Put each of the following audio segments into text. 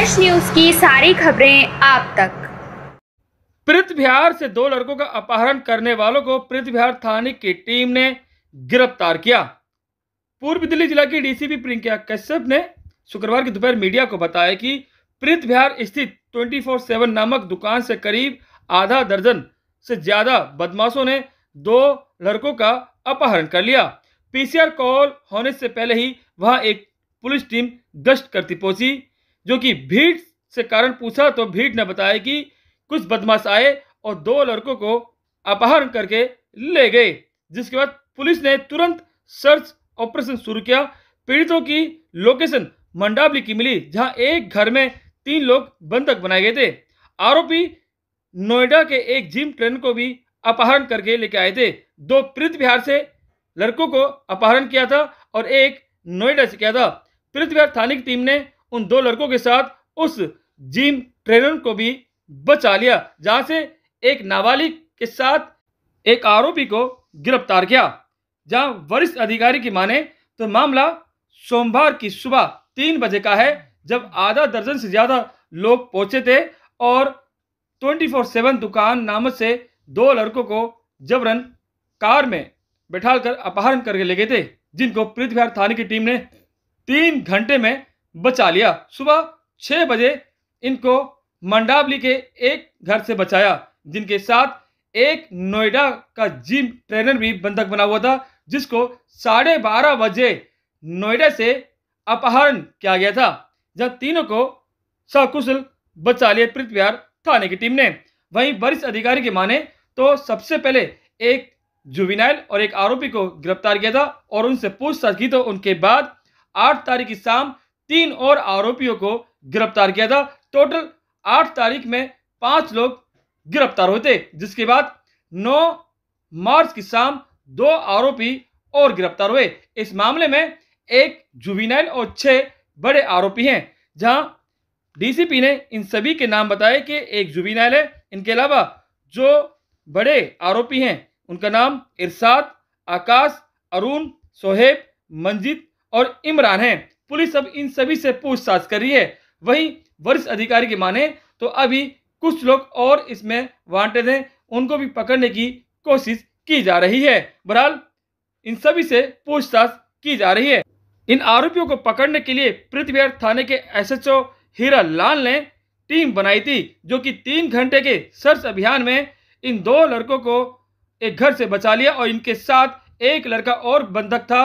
fresh news की सारी खबरें आप तक प्रित बिहार से दो लड़कों का अपहरण करने वालों को प्रित बिहार थाने की टीम ने गिरफ्तार किया पूर्व दिल्ली जिला की डीसीपी प्रियंका कश्यप ने शुक्रवार की दोपहर मीडिया को बताया कि प्रीत बिहार स्थित 24/7 नामक दुकान से करीब आधा दर्जन से ज्यादा बदमाशों ने दो लड़कों का अपहरण कर लिया पीसीआर कॉल होने से पहले ही वहां एक पुलिस टीम गश्त करती पहुंची जो कि भीड़ से कारण पूछा तो भीड़ ने बताया कि कुछ बदमाश आए और दो लड़कों को अपहरण करके ले गए जिसके बाद पुलिस ने तुरंत सर्च ऑपरेशन शुरू किया पीड़ितों की लोकेशन मंडावली की मिली जहां एक घर में तीन लोग बंधक बनाए गए थे आरोपी नोएडा के एक जिम ट्रेन को भी अपहरण करके लेके आए थे दो पृथ्वी बिहार से लड़कों को अपहरण किया था और एक नोएडा से किया था पृथ्वी बिहार थाने की टीम ने उन दो लड़कों के साथ उस जिम ट्रेनर को भी बचा लिया जहां से एक नाबालिग के साथ एक आरोपी को गिरफ्तार किया जहां वरिष्ठ अधिकारी की माने तो मामला सोमवार की सुबह तीन बजे का है जब आधा दर्जन से ज्यादा लोग पहुंचे थे और 24/7 दुकान नाम से दो लड़कों को जबरन कार में बैठा कर अपहरण करके ले गए थे जिनको पृथ्वीहार थाने की टीम ने तीन घंटे में बचा लिया सुबह छः बजे इनको मंडावली के एक घर से बचाया जिनके साथ एक नोएडा का जिम ट्रेनर भी बंधक बना हुआ था जिसको साढ़े बारह बजे नोएडा से अपहरण किया गया था जहां तीनों को सकुशल बचा लिए पृथ्वीहार थाने की टीम ने वहीं वरिष्ठ अधिकारी के माने तो सबसे पहले एक जुविनाइल और एक आरोपी को गिरफ्तार किया था और उनसे पूछताछ की तो उनके बाद आठ तारीख की शाम तीन और आरोपियों को गिरफ्तार किया था टोटल आठ तारीख में पांच लोग गिरफ्तार होते जिसके बाद नौ मार्च की शाम दो आरोपी और गिरफ्तार हुए इस मामले में एक जुबिनाइल और छह बड़े आरोपी हैं जहां डीसीपी ने इन सभी के नाम बताए कि एक जुबीनाइल है इनके अलावा जो बड़े आरोपी हैं उनका नाम इरशाद आकाश अरुण सोहेब मंजित और इमरान हैं पुलिस अब इन सभी से पूछताछ कर रही है वहीं वरिष्ठ अधिकारी की माने तो अभी कुछ लोग और इसमें वांटेड हैं उनको भी पकड़ने की कोशिश की जा रही है बहरहाल इन सभी से पूछताछ की जा रही है इन आरोपियों को पकड़ने के लिए पृथ्वीहर थाने के एसएचओ हीरा लाल ने टीम बनाई थी जो कि तीन घंटे के सर्च अभियान में इन दो लड़कों को एक घर से बचा लिया और इनके साथ एक लड़का और बंधक था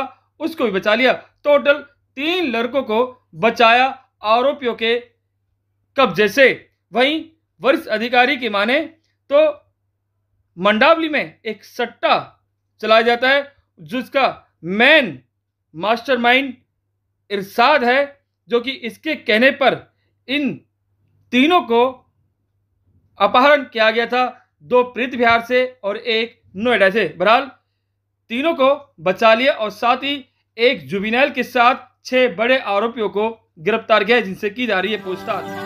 उसको भी बचा लिया टोटल तीन लड़कों को बचाया आरोपियों के कब्जे से वहीं वरिष्ठ अधिकारी की माने तो मंडावली में एक सट्टा चलाया जाता है जिसका मेन मास्टरमाइंड इरशाद है जो कि इसके कहने पर इन तीनों को अपहरण किया गया था दो प्रीत बिहार से और एक नोएडा से बहरहाल तीनों को बचा लिया और साथ ही एक जुबिनैल के साथ छह बड़े आरोपियों को गिरफ्तार किया जिनसे की जा रही है पूछताछ